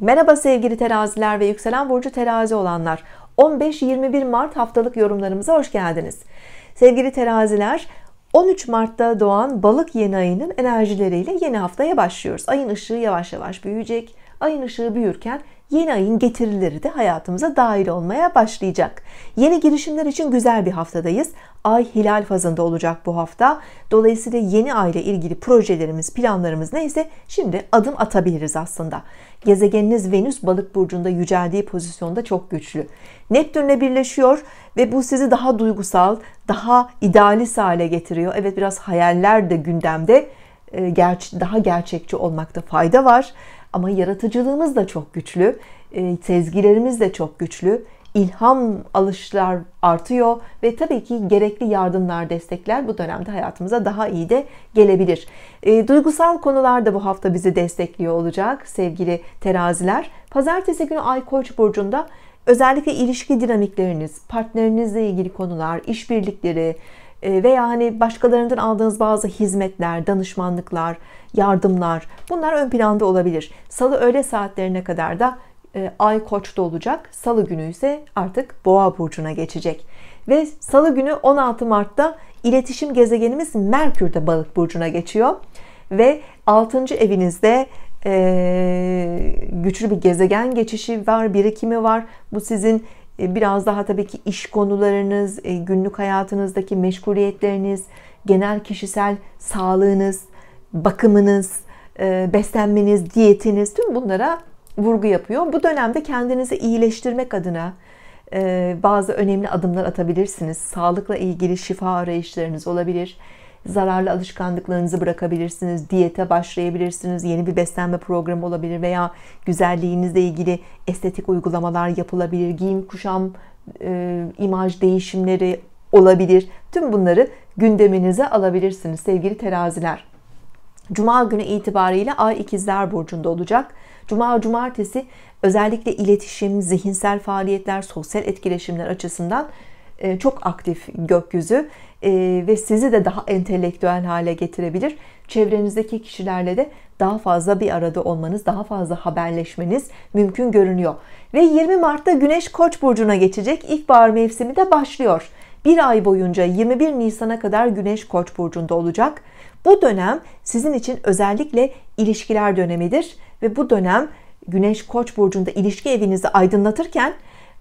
Merhaba sevgili teraziler ve yükselen burcu terazi olanlar. 15-21 Mart haftalık yorumlarımıza hoş geldiniz. Sevgili teraziler, 13 Mart'ta doğan balık yeni ayının enerjileriyle yeni haftaya başlıyoruz. Ayın ışığı yavaş yavaş büyüyecek. Ayın ışığı büyürken yeni ayın getirileri de hayatımıza dahil olmaya başlayacak. Yeni girişimler için güzel bir haftadayız. Ay hilal fazında olacak bu hafta. Dolayısıyla yeni aile ilgili projelerimiz, planlarımız neyse şimdi adım atabiliriz aslında. Gezegeniniz Venüs balık burcunda yüceldiği pozisyonda çok güçlü. Neptünle birleşiyor ve bu sizi daha duygusal, daha idealist hale getiriyor. Evet biraz hayaller de gündemde. Ee, daha gerçekçi olmakta fayda var. Ama yaratıcılığımız da çok güçlü, ee, sezgilerimiz de çok güçlü. ilham alışlar artıyor ve tabii ki gerekli yardımlar, destekler bu dönemde hayatımıza daha iyi de gelebilir. Ee, duygusal konular da bu hafta bizi destekliyor olacak sevgili teraziler. Pazartesi günü Ay Koç burcunda özellikle ilişki dinamikleriniz, partnerinizle ilgili konular, işbirlikleri, ee, veya hani başkalarından aldığınız bazı hizmetler, danışmanlıklar, yardımlar bunlar ön planda olabilir. Salı öğle saatlerine kadar da e, Ay Koç'ta olacak. Salı günü ise artık Boğa burcuna geçecek. Ve salı günü 16 Mart'ta iletişim gezegenimiz Merkür de Balık burcuna geçiyor ve 6. evinizde e, güçlü bir gezegen geçişi var, birikimi var. Bu sizin e, biraz daha tabii ki iş konularınız, e, günlük hayatınızdaki meşguliyetleriniz, genel kişisel sağlığınız, bakımınız, e, beslenmeniz, diyetiniz tüm bunlara vurgu yapıyor. Bu dönemde kendinizi iyileştirmek adına bazı önemli adımlar atabilirsiniz. Sağlıkla ilgili şifa arayışlarınız olabilir zararlı alışkanlıklarınızı bırakabilirsiniz, diyete başlayabilirsiniz, yeni bir beslenme programı olabilir veya güzelliğinizle ilgili estetik uygulamalar yapılabilir, giyim kuşam, e, imaj değişimleri olabilir. Tüm bunları gündeminize alabilirsiniz sevgili teraziler. Cuma günü itibariyle Ay ikizler burcunda olacak. Cuma cumartesi özellikle iletişim, zihinsel faaliyetler, sosyal etkileşimler açısından e, çok aktif gökyüzü e, ve sizi de daha entelektüel hale getirebilir. Çevrenizdeki kişilerle de daha fazla bir arada olmanız, daha fazla haberleşmeniz mümkün görünüyor. Ve 20 Mart'ta Güneş Koç burcuna geçecek. İlkbahar mevsimi de başlıyor. Bir ay boyunca 21 Nisan'a kadar Güneş Koç burcunda olacak. Bu dönem sizin için özellikle ilişkiler dönemidir ve bu dönem Güneş Koç burcunda ilişki evinizi aydınlatırken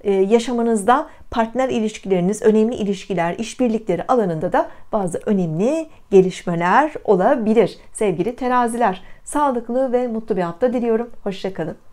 e, yaşamanızda, partner ilişkileriniz, önemli ilişkiler, işbirlikleri alanında da bazı önemli gelişmeler olabilir. Sevgili teraziler, sağlıklı ve mutlu bir hafta diliyorum. Hoşçakalın.